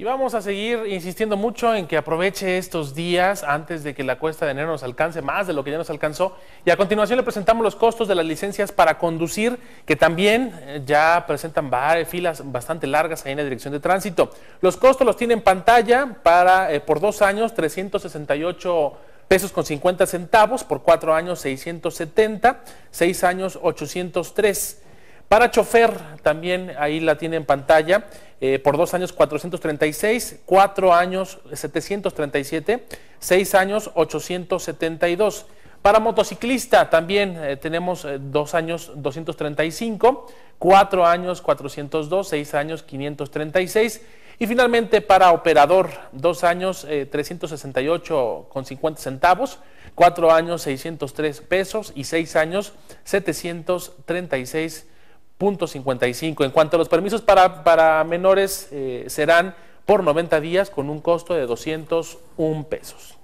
Y vamos a seguir insistiendo mucho en que aproveche estos días antes de que la cuesta de enero nos alcance más de lo que ya nos alcanzó. Y a continuación le presentamos los costos de las licencias para conducir, que también eh, ya presentan filas bastante largas ahí en la dirección de tránsito. Los costos los tiene en pantalla para eh, por dos años 368 pesos con 50 centavos, por cuatro años 670, seis años 803 para chofer, también ahí la tiene en pantalla, eh, por dos años 436, cuatro años 737, seis años 872. Para motociclista también eh, tenemos eh, dos años 235, cuatro años 402, seis años 536 y finalmente para operador dos años 368,50, 368 con 50 centavos, cuatro años 603 pesos y seis años 736 .55. En cuanto a los permisos para, menores, eh, serán por 90 días con un costo de 201 pesos.